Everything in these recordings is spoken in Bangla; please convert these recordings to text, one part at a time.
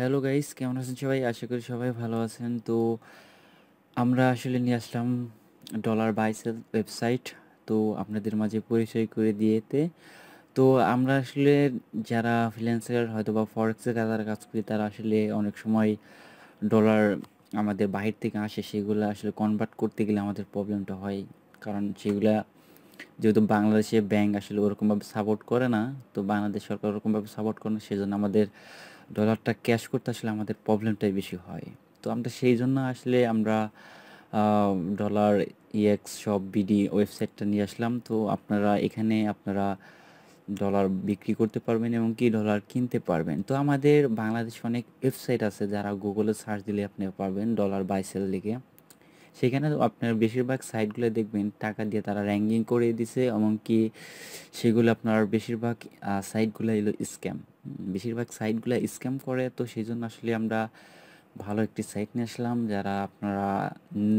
হ্যালো গাইস কেমন আছেন সবাই আশা করি সবাই ভালো আছেন তো আমরা আসলে নিয়ে আসলাম ডলার বাইসেল ওয়েবসাইট তো আপনাদের মাঝে পরিচয় করে দিয়েতে তো আমরা আসলে যারা ফ্রিল্যান্সার হয়তো বা ফরেক্সের যারা কাজ করি তারা আসলে অনেক সময় ডলার আমাদের বাহির থেকে আসে সেগুলো আসলে কনভার্ট করতে গেলে আমাদের প্রবলেমটা হয় কারণ সেগুলা যেহেতু বাংলাদেশে ব্যাংক আসলে ওরকমভাবে সাপোর্ট করে না তো বাংলাদেশ সরকার ওরকমভাবে সাপোর্ট করে না সেজন্য আমাদের ডলারটা ক্যাশ করতে আসলে আমাদের প্রবলেমটাই বেশি হয় তো আমরা সেই জন্য আসলে আমরা ডলার ইএক্স e সব বিডি ওয়েবসাইটটা নিয়ে আসলাম তো আপনারা এখানে আপনারা ডলার বিক্রি করতে পারবেন এবং কি ডলার কিনতে পারবেন তো আমাদের বাংলাদেশ অনেক ওয়েবসাইট আছে যারা গুগলে সার্চ দিলে আপনি পারবেন ডলার বাই সেল লিখে সেখানে আপনার বেশিরভাগ সাইটগুলো দেখবেন টাকা দিয়ে তারা র্যাঙ্কিং করে দিছে এমনকি সেগুলো আপনার বেশিরভাগ সাইটগুলো এলো স্ক্যাম বেশিরভাগ সাইটগুলো স্ক্যাম করে তো সেই জন্য আসলে আমরা ভালো একটি সাইট নিয়ে আসলাম যারা আপনারা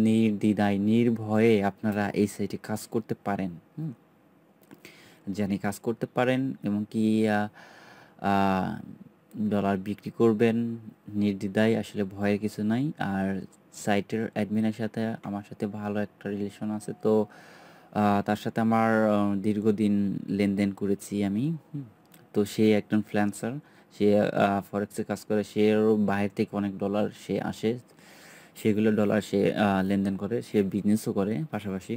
নির্দ্বিধায় নির্ভয়ে আপনারা এই সাইটে কাজ করতে পারেন হুম জানি কাজ করতে পারেন এবং কি ডলার বিক্রি করবেন নির্দ্বিধায় আসলে ভয়ের কিছু নাই আর সাইটের অ্যাডমিনের সাথে আমার সাথে ভালো একটা রিলেশন আছে তো তার সাথে আমার দীর্ঘদিন লেনদেন করেছি আমি তো সে একজন ফ্ল্যান্সার সে ফরেক্সে কাজ করে সে বাইরে থেকে অনেক ডলার সে আসে সেগুলো ডলার সে লেনদেন করে সে বিজনেসও করে পাশাপাশি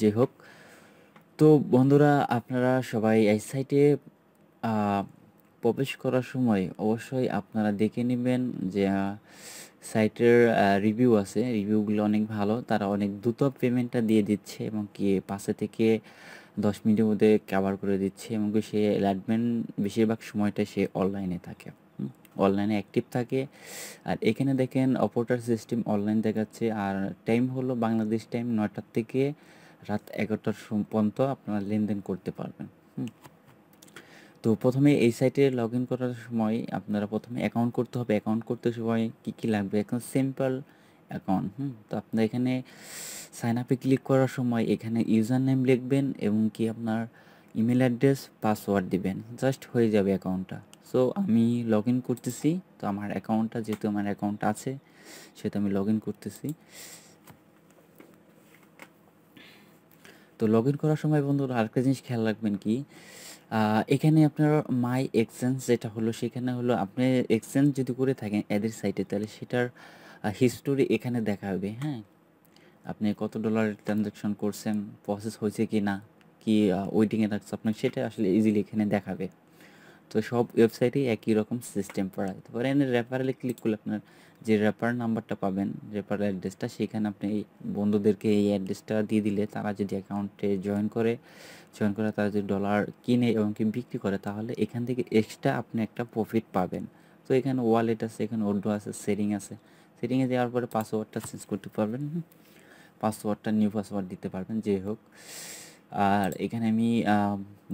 যে হোক তো বন্ধুরা আপনারা সবাই এই সাইটে প্রবেশ করার সময় অবশ্যই আপনারা দেখে নেবেন যে সাইটের রিভিউ আছে রিভিউগুলো অনেক ভালো তারা অনেক দ্রুত পেমেন্টটা দিয়ে দিচ্ছে এবং কি পাশে থেকে দশ মিনিটের মধ্যে কাভার করে দিচ্ছে এমনকি সে অ্যালার্টমেন্ট বেশিরভাগ সময়টা সে অনলাইনে থাকে অনলাইনে অ্যাক্টিভ থাকে আর এখানে দেখেন অপারেটার সিস্টেম অনলাইন দেখাচ্ছে আর টাইম হলো বাংলাদেশ টাইম নয়টার থেকে রাত এগারোটার পর্যন্ত আপনারা লেনদেন করতে পারবেন তো প্রথমে এই সাইটে লগ ইন করার সময় আপনারা প্রথমে অ্যাকাউন্ট করতে হবে অ্যাকাউন্ট করতে সময় কী কী লাগবে এখন সিম্পল অ্যাকাউন্ট হুম তো আপনার এখানে সাইন আপে ক্লিক করার সময় এখানে ইউজার নেম লিখবেন এবং কি আপনার ইমেল অ্যাড্রেস পাসওয়ার্ড দিবেন জাস্ট হয়ে যাবে অ্যাকাউন্টটা সো আমি লগ ইন করতেছি তো আমার অ্যাকাউন্টটা যেহেতু আমার অ্যাকাউন্ট আছে সেহেতু আমি লগ ইন করতেছি তো লগ ইন করার সময় বন্ধুরা আরেকটা জিনিস খেয়াল রাখবেন কি এখানে আপনার মাই এক্সচেঞ্জ যেটা হলো সেখানে হলো আপনি এক্সচেঞ্জ যদি করে থাকেন এদের সাইটে তাহলে সেটার হিস্টোরি এখানে দেখাবে হ্যাঁ আপনি কত ডলার ট্রানজ্যাকশন করছেন প্রসেস হয়েছে কি না কি ওয়েটিংয়ে থাকছে আপনার সেটা আসলে ইজিলি এখানে দেখাবে তো সব ওয়েবসাইটেই একই রকম সিস্টেম পড়া যেতে পারে এনে রেফারেলে ক্লিক করলে আপনার যে রেফার নাম্বারটা পাবেন রেফার অ্যাড্রেসটা সেখানে আপনি এই বন্ধুদেরকে এই অ্যাড্রেসটা দিয়ে দিলে তারা যদি অ্যাকাউন্টে জয়েন করে জয়েন করে তারা যদি ডলার কিনে এবং কি বিক্রি করে তাহলে এখান থেকে এক্সট্রা আপনি একটা প্রফিট পাবেন তো এখানে ওয়ালেট আছে এখানে ওডো আছে সেলিং আছে সেটিংয়ে দেওয়ার পরে পাসওয়ার্ডটা চেঞ্জ করতে পারবেন পাসওয়ার্ডটা নিউ পাসওয়ার্ড দিতে পারবেন যে হোক আর এখানে আমি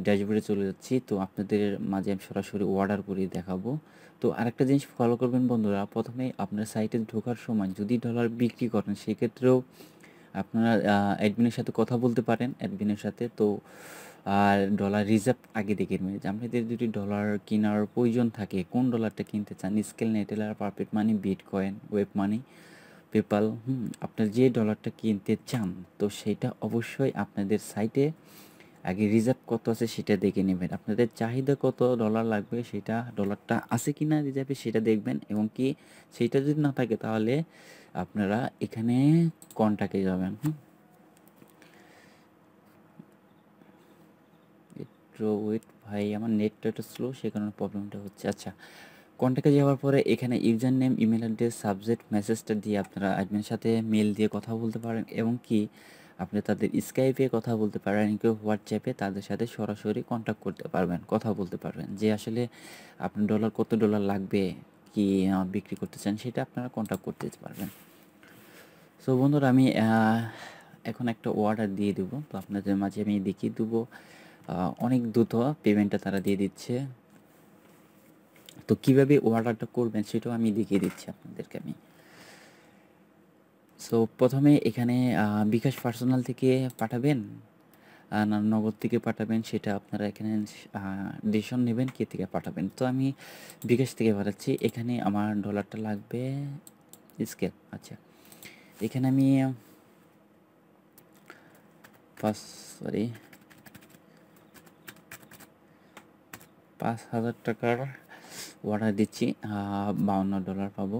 ড্যাশবোর্ডে চলে যাচ্ছি তো আপনাদের মাঝে আমি সরাসরি অর্ডার করে দেখাবো তো আরেকটা জিনিস ফলো করবেন বন্ধুরা প্রথমে আপনার সাইটে ঢোকার সময় যদি ডলার বিক্রি করেন সেক্ষেত্রেও আপনারা অ্যাডমিনের সাথে কথা বলতে পারেন অ্যাডমিনের সাথে তো আর ডলার রিজার্ভ আগে দেখে নেবেন যে আপনাদের যদি ডলার কেনার প্রয়োজন থাকে কোন ডলারটা কিনতে চান Skrill Neteller Perfect Money bitcoin WebMoney PayPal হুম আপনার যে ডলারটা কিনতে চান তো সেটা অবশ্যই আপনাদের সাইটে আগে রিজার্ভ কত আছে সেটা দেখে নেবেন আপনাদের চাহিদা কত ডলার লাগবে সেটা ডলারটা আছে কি না রিজার্ভে সেটা দেখবেন এবং কি সেটা যদি না থাকে তাহলে আপনারা এখানে কন্ট্যাক্টে যাবেন হুম ড্র উইথ ভাই আমার নেটটা একটু স্লো সে কারণে প্রবলেমটা হচ্ছে আচ্ছা কন্ট্যাক্টে যাওয়ার পরে এখানে user name email address subject মেসেজটা দিয়ে আপনারা অ্যাডমিনের সাথে মেল দিয়ে কথা বলতে পারেন এবং কি আপনি তাদের স্কাইপে কথা বলতে পারেন কেউ হোয়াটসঅ্যাপে তাদের সাথে সরাসরি কন্ট্যাক্ট করতে পারবেন কথা বলতে পারবেন যে আসলে আপনার ডলার কত ডলার লাগবে কি বিক্রি করতে চান সেটা আপনারা কন্ট্যাক্ট করতে পারবেন সো বন্ধুরা আমি এখন একটা অর্ডার দিয়ে দেবো তো আপনাদের মাঝে আমি দেখিয়ে দেবো অনেক দ্রুত পেমেন্টটা তারা দিয়ে দিচ্ছে তো কিভাবে অর্ডারটা করবেন সেটাও আমি দেখিয়ে দিচ্ছি আপনাদেরকে আমি সো প্রথমে এখানে বিকাশ পার্সোনাল থেকে পাঠাবেন না নগদ থেকে পাঠাবেন সেটা আপনারা এখানে ডিসিশন নেবেন কে থেকে পাঠাবেন তো আমি বিকাশ থেকে পাঠাচ্ছি এখানে আমার ডলারটা লাগবে স্কেল আচ্ছা এখানে আমি পাঁচ সরি পাঁচ হাজার টাকার অর্ডার দিচ্ছি বাউন্ন ডলার পাবো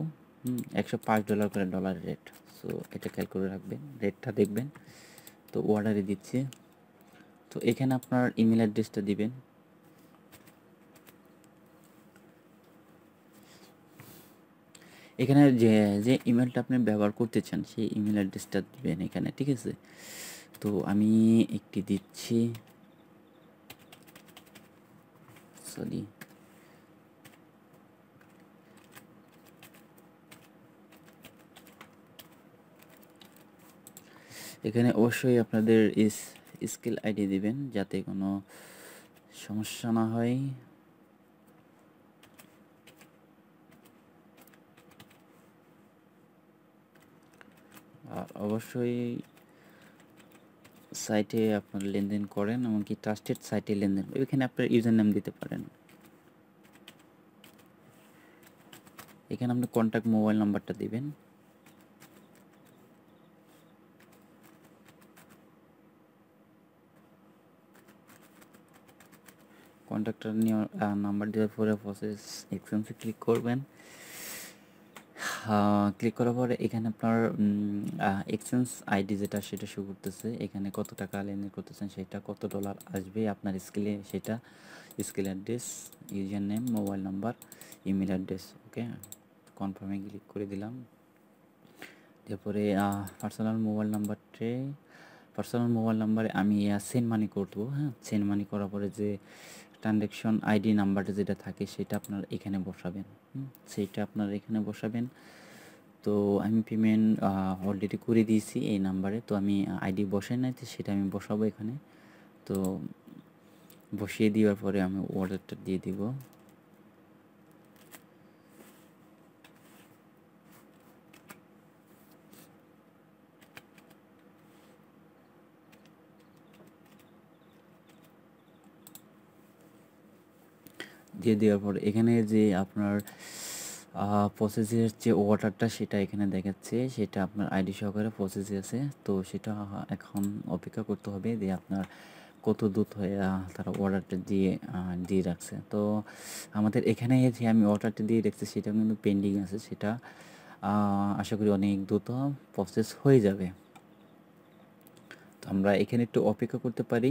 একশো পাঁচ ডলার করে ডলার রেট সো এটা খেয়াল করে রাখবেন রেটটা দেখবেন তো অর্ডারে দিচ্ছি তো এখানে আপনার ইমেল অ্যাড্রেসটা দিবেন এখানে যে যে ইমেলটা আপনি ব্যবহার করতে চান সেই ইমেল অ্যাড্রেসটা দিবেন এখানে ঠিক আছে তো আমি একটি দিচ্ছি সরি এখানে অবশ্যই আপনাদের স্কিল আইডি দিবেন যাতে কোনো সমস্যা না হয় আর অবশ্যই সাইটে আপনার লেনদেন করেন এমনকি ট্রাস্টেড সাইটে লেনদেন এখানে আপনার ইউজার নেম দিতে পারেন এখানে আপনি কন্ট্যাক্ট মোবাইল নাম্বারটা দিবেন কন্ট্যাক্টার নিয়ে নাম্বার দেওয়ার পরে প্রসেস এক্সেন্সে ক্লিক করবেন ক্লিক করার পরে এখানে আপনার এক্সচেঞ্জ আইডি যেটা সেটা শো করতেছে এখানে কত টাকা লেনদেন করতেছেন সেটা কত ডলার আসবে আপনার স্কেলে সেটা Skrill address user name mobile number email address okay কনফার্মে ক্লিক করে দিলাম তারপরে পার্সোনাল মোবাইল নাম্বারটে পার্সোনাল মোবাইল নাম্বারে আমি সেন্ড মানি করবো হ্যাঁ সেন্ড মানি করার পরে যে ট্রানজ্যাকশন আইডি নাম্বারটা যেটা থাকে সেটা আপনারা এখানে বসাবেন সেইটা আপনারা এখানে বসাবেন তো আমি পেমেন্ট অলরেডি করে দিয়েছি এই নাম্বারে তো আমি আইডি বসাই নাই তো সেটা আমি বসাবো এখানে তো বসিয়ে দেওয়ার পরে আমি অর্ডারটা দিয়ে দিব দিয়ে দেওয়ার পর এখানে যে আপনার প্রসেসের যে ওয়াটারটা সেটা এখানে দেখাচ্ছে সেটা আপনার আইডি সহকারে প্রসেস আছে তো সেটা এখন অপেক্ষা করতে হবে যে আপনার কত দূত হয়ে তারা অর্ডারটা দিয়ে দিয়ে রাখছে তো আমাদের এখানে যে আমি অর্ডারটা দিয়ে রাখছি সেটা কিন্তু পেন্ডিং আছে সেটা আশা করি অনেক দ্রুত প্রসেস হয়ে যাবে তো আমরা এখানে একটু অপেক্ষা করতে পারি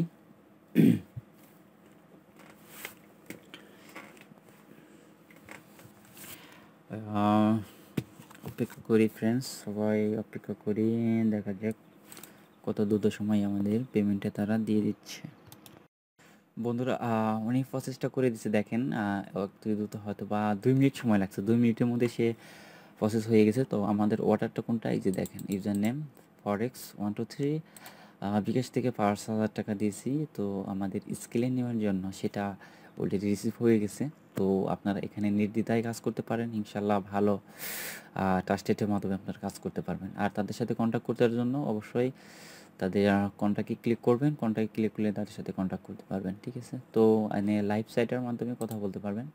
অপেক্ষা করি ফ্রেন্ডস সবাই অপেক্ষা করি দেখা যাক কত দ্রুত সময় আমাদের পেমেন্টটা তারা দিয়ে দিচ্ছে বন্ধুরা অনেক প্রসেসটা করে দিচ্ছে দেখেন একটু দ্রুত হয়তো বা দুই মিনিট সময় লাগছে দুই মিনিটের মধ্যে সে প্রসেস হয়ে গেছে তো আমাদের ওয়াটারটা কোনটা এই যে দেখেন user name forex one two three bKash থেকে পাঁচ হাজার টাকা দিয়েছি তো আমাদের স্কেলে নেওয়ার জন্য সেটা অলরেডি রিসিভ হয়ে গেছে তো আপনারা এখানে নির্দ্বিধায় কাজ করতে পারেন ইনশাল্লাহ ভালো ট্রাস্টেটের মাধ্যমে আপনারা কাজ করতে পারবেন আর তাদের সাথে কন্ট্যাক্ট করতে জন্য অবশ্যই তাদের কন্ট্যাক্টে ক্লিক করবেন কন্ট্যাক্টে ক্লিক করলে তাদের সাথে কন্ট্যাক্ট করতে পারবেন ঠিক আছে তো এনে লাইভ সাইটের মাধ্যমে কথা বলতে পারবেন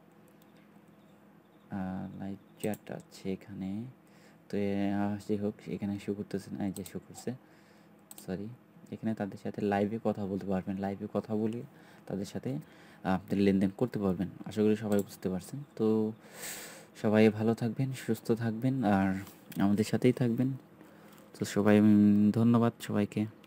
লাইভ চ্যাট আছে এখানে তো যাই হোক এখানে শো করতেছে না এই যে শো করছে সরি এখানে তাদের সাথে লাইভে কথা বলতে পারবেন লাইভে কথা বলে তাদের সাথে আপনি লেনদেন করতে পারবেন আশা করি সবাই বুঝতে পারছেন তো সবাই ভালো থাকবেন সুস্থ থাকবেন আর আমাদের সাথেই থাকবেন তো সবাই ধন্যবাদ সবাইকে